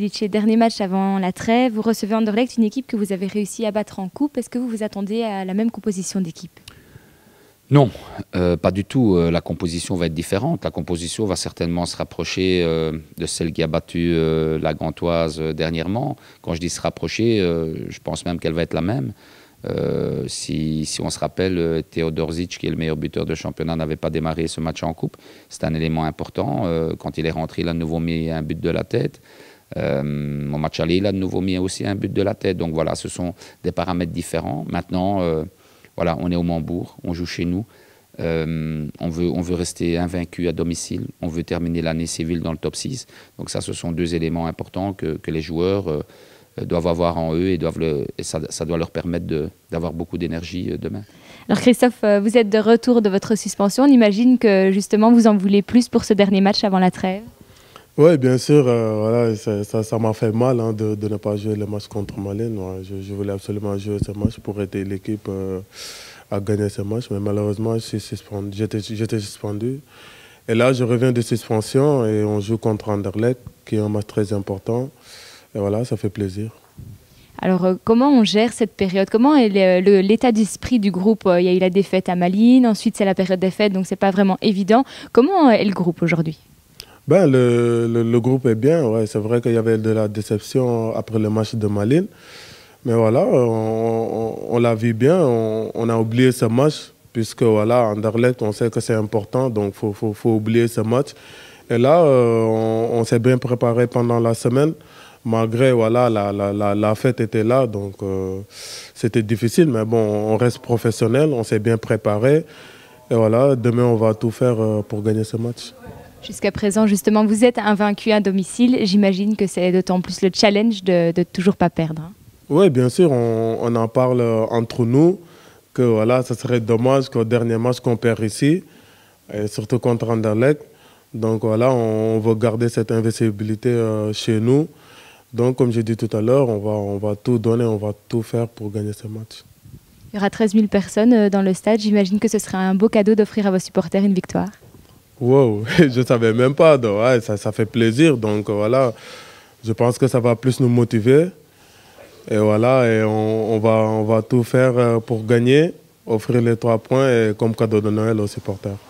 Felice, dernier match avant la trêve. Vous recevez Anderlecht, une équipe que vous avez réussi à battre en coupe. Est-ce que vous vous attendez à la même composition d'équipe Non, euh, pas du tout. Euh, la composition va être différente. La composition va certainement se rapprocher euh, de celle qui a battu la Gantoise dernièrement. Quand je dis se rapprocher, je pense même qu'elle va être la même. si, on se rappelle, Theodor Zic, qui est le meilleur buteur de championnat, n'avait pas démarré ce match en coupe. C'est un élément important. quand il est rentré, il a de nouveau mis un but de la tête. Euh, mon match aller, il a de nouveau mis aussi un but de la tête. Donc voilà, ce sont des paramètres différents. Maintenant, euh, voilà, on est au Mambourg, on joue chez nous. Euh, on, veut, on veut rester invaincu à domicile, on veut terminer l'année civile dans le top 6. Donc ça, ce sont deux éléments importants que, les joueurs doivent avoir en eux et, doivent le, ça, doit leur permettre d'avoir beaucoup d'énergie demain. Alors Christophe, vous êtes de retour de votre suspension. On imagine que justement, vous en voulez plus pour ce dernier match avant la trêve oui, bien sûr, euh, voilà, ça, ça m'a fait mal hein, de, ne pas jouer le match contre Malines. Je, voulais absolument jouer ce match pour aider l'équipe euh, à gagner ce match, mais malheureusement, j'étais suspendu, Et là, je reviens de suspension et on joue contre Anderlecht, qui est un match très important. Et voilà, ça fait plaisir. Alors, euh, comment on gère cette période Comment est l'état d'esprit du groupe Il y a eu la défaite à Malines, ensuite c'est la période des fêtes, donc c'est pas vraiment évident. Comment est le groupe aujourd'hui ben, le, groupe est bien. C'est vrai qu'il y avait de la déception après le match de Malines. Mais voilà, on, l'a vu bien. On, a oublié ce match, puisque voilà, en Anderlecht, on sait que c'est important, donc il faut, oublier ce match. Et là, euh, on, s'est bien préparé pendant la semaine. Malgré, voilà, la, fête était là, donc euh, c'était difficile. Mais bon, on reste professionnel, on s'est bien préparé. Et voilà, demain, on va tout faire euh, pour gagner ce match. Jusqu'à présent, justement, vous êtes invaincu à domicile. J'imagine que c'est d'autant plus le challenge de, de toujours pas perdre. Hein. Oui, bien sûr, on, en parle euh, entre nous que voilà, ça serait dommage qu'au dernier match qu'on perd ici, et surtout contre Anderlecht. Donc voilà, on, veut garder cette invincibilité euh, chez nous. Donc comme j'ai dit tout à l'heure, on va, on va tout donner, on va tout faire pour gagner ce match. Il y aura 13 000 personnes euh, dans le stade. J'imagine que ce sera un beau cadeau d'offrir à vos supporters une victoire. Wow, je ne savais même pas. Donc, ça, fait plaisir. Donc euh, voilà, je pense que ça va plus nous motiver. Et voilà, et on, va, on va tout faire euh, pour gagner, offrir les trois points et comme cadeau de Noël aux supporters.